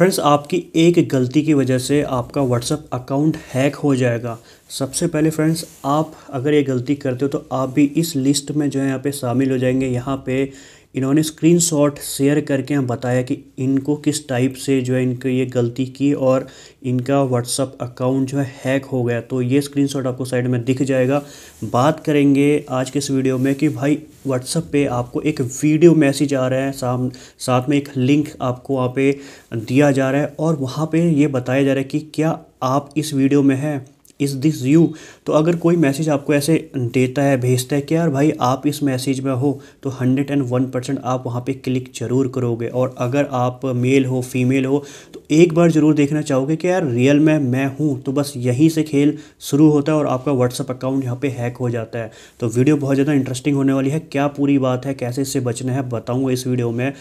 friends आपकी एक गलती की वजह से आपका व्हाट्सअप अकाउंट हैक हो जाएगा सबसे पहले फ्रेंड्स आप अगर ये गलती करते हो तो आप भी इस लिस्ट में जो है यहाँ पे शामिल हो जाएंगे यहाँ पे इन्होंने स्क्रीनशॉट शेयर करके हम बताया कि इनको किस टाइप से जो है इनको ये गलती की और इनका व्हाट्सअप अकाउंट जो है हैक हो गया तो ये स्क्रीनशॉट आपको साइड में दिख जाएगा बात करेंगे आज के इस वीडियो में कि भाई व्हाट्सअप पे आपको एक वीडियो मैसेज आ रहा है साम साथ में एक लिंक आपको वहाँ पे दिया जा रहा है और वहाँ पे ये बताया जा रहा है कि क्या आप इस वीडियो में हैं इज़ दिस यू तो अगर कोई मैसेज आपको ऐसे देता है भेजता है कि यार भाई आप इस मैसेज में हो तो हंड्रेड एंड वन परसेंट आप वहाँ पे क्लिक ज़रूर करोगे और अगर आप मेल हो फीमेल हो तो एक बार ज़रूर देखना चाहोगे कि यार रियल में मैं हूँ तो बस यहीं से खेल शुरू होता है और आपका व्हाट्सअप अकाउंट यहाँ पे हैक हो जाता है तो वीडियो बहुत ज़्यादा इंटरेस्टिंग होने वाली है क्या पूरी बात है कैसे इससे बचना है बताऊँगा इस वीडियो में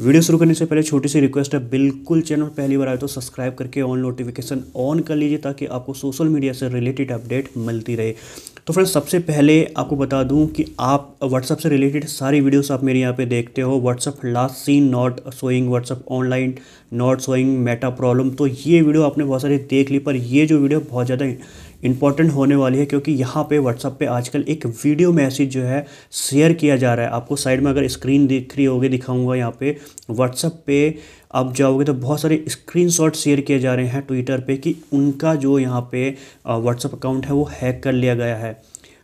वीडियो शुरू करने से पहले छोटी सी रिक्वेस्ट है बिल्कुल चैनल पहली बार आए तो सब्सक्राइब करके ऑल नोटिफिकेशन ऑन कर लीजिए ताकि आपको सोशल मीडिया से रिलेटेड अपडेट मिलती रहे तो फ्रेंड्स सबसे पहले आपको बता दूं कि आप व्हाट्सअप से रिलेटेड सारी वीडियोस आप मेरे यहाँ पे देखते हो WhatsApp last seen not showing WhatsApp online not showing Meta problem तो ये वीडियो आपने बहुत सारी देख ली पर ये जो वीडियो बहुत ज़्यादा इंपॉर्टेंट होने वाली है क्योंकि यहाँ पे व्हाट्सअप पे आजकल एक वीडियो मैसेज जो है शेयर किया जा रहा है आपको साइड में अगर स्क्रीन दिख रही होगी दिखाऊंगा यहाँ पे व्हाट्सअप पे आप जाओगे तो बहुत सारे शॉट शेयर किए जा रहे हैं ट्विटर पे कि उनका जो यहाँ पे व्हाट्सअप अकाउंट है वो हैक कर लिया गया है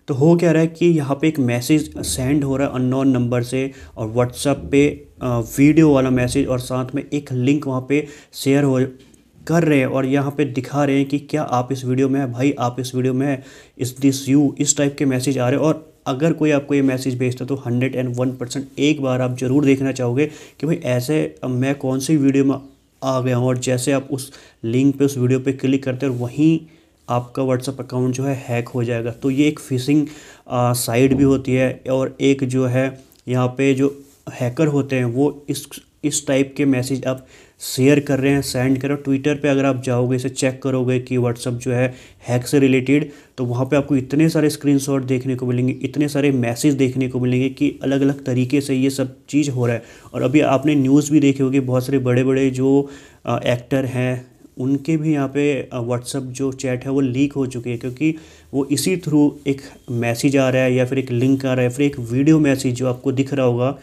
तो हो क्या रहा है कि यहाँ पे एक मैसेज सेंड हो रहा है अननोन नंबर से और व्हाट्सअप पे वीडियो वाला मैसेज और साथ में एक लिंक वहाँ पे शेयर हो कर रहे हैं और यहाँ पे दिखा रहे हैं कि क्या आप इस वीडियो में है भाई आप इस वीडियो में है इस दिस यू इस टाइप के मैसेज आ रहे हैं और अगर कोई आपको ये मैसेज भेजता तो हंड्रेड एंड वन परसेंट एक बार आप ज़रूर देखना चाहोगे कि भाई ऐसे मैं कौन सी वीडियो में आ गया हूँ और जैसे आप उस लिंक पे उस वीडियो पे क्लिक करते हैं वहीं आपका व्हाट्सअप अकाउंट जो है हैक हो जाएगा तो ये एक फिशिंग साइट भी होती है और एक जो है यहाँ पे जो हैकर होते हैं वो इस इस टाइप के मैसेज आप शेयर कर रहे हैं सेंड कर रहे हो ट्विटर पे अगर आप जाओगे इसे चेक करोगे कि व्हाट्सअप जो है हैक से रिलेटेड तो वहाँ पे आपको इतने सारे स्क्रीनशॉट देखने को मिलेंगे इतने सारे मैसेज देखने को मिलेंगे कि अलग अलग तरीके से ये सब चीज़ हो रहा है और अभी आपने न्यूज़ भी देखी होगी बहुत सारे बड़े बड़े जो आ, एक्टर हैं उनके भी यहाँ पे व्हाट्सअप जो चैट है वो लीक हो चुकी है क्योंकि वो इसी थ्रू एक मैसेज आ रहा है या फिर एक लिंक आ रहा है फिर एक वीडियो मैसेज जो आपको दिख रहा होगा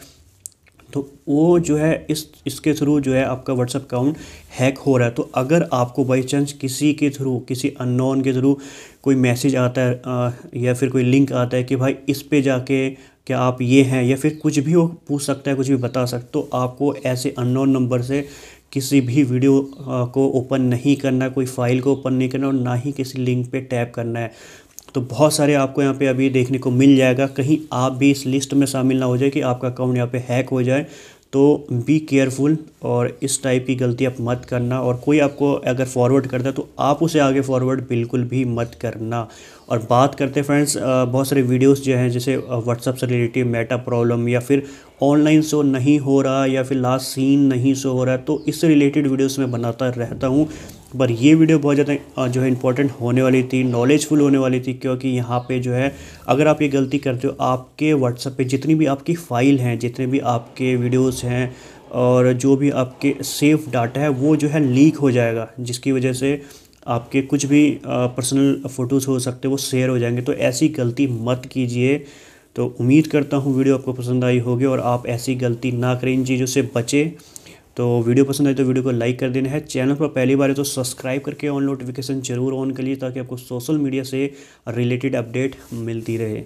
तो वो जो है इस इसके थ्रू जो है आपका व्हाट्सअप अकाउंट हैक हो रहा है तो अगर आपको बाई चांस किसी के थ्रू किसी अननोन के थ्रू कोई मैसेज आता है आ, या फिर कोई लिंक आता है कि भाई इस पे जाके क्या आप ये हैं या फिर कुछ भी वो पूछ सकता है कुछ भी बता सकते तो आपको ऐसे अननोन नंबर से किसी भी वीडियो को ओपन नहीं करना कोई फाइल को ओपन नहीं करना और ना ही किसी लिंक पे टैप करना है तो बहुत सारे आपको यहाँ पे अभी देखने को मिल जाएगा कहीं आप भी इस लिस्ट में शामिल ना हो जाए कि आपका अकाउंट यहाँ पे हैक हो जाए तो बी केयरफुल और इस टाइप की गलती आप मत करना और कोई आपको अगर फॉरवर्ड करता है तो आप उसे आगे फॉरवर्ड बिल्कुल भी मत करना और बात करते फ्रेंड्स बहुत सारे वीडियोस जो हैं जैसे व्हाट्सअप से रिलेटेड मेटा प्रॉब्लम या फिर ऑनलाइन शो नहीं हो रहा या फिर लास्ट सीन नहीं शो हो रहा तो इससे रिलेटेड वीडियोज़ मैं बनाता रहता हूँ पर ये वीडियो बहुत ज़्यादा जो है इंपॉर्टेंट होने वाली थी नॉलेजफुल होने वाली थी क्योंकि यहाँ पे जो है अगर आप ये गलती करते हो आपके व्हाट्सएप पे जितनी भी आपकी फ़ाइल हैं जितने भी आपके वीडियोस हैं और जो भी आपके सेफ डाटा है वो जो है लीक हो जाएगा जिसकी वजह से आपके कुछ भी पर्सनल फ़ोटोज़ हो सकते वो शेयर हो जाएंगे तो ऐसी गलती मत कीजिए तो उम्मीद करता हूँ वीडियो आपको पसंद आई होगी और आप ऐसी गलती ना करें इन चीज़ों से बचें तो वीडियो पसंद आए तो वीडियो को लाइक कर देना है चैनल पर पहली बार है तो सब्सक्राइब करके ऑन नोटिफिकेशन जरूर ऑन करिए ताकि आपको सोशल मीडिया से रिलेटेड अपडेट मिलती रहे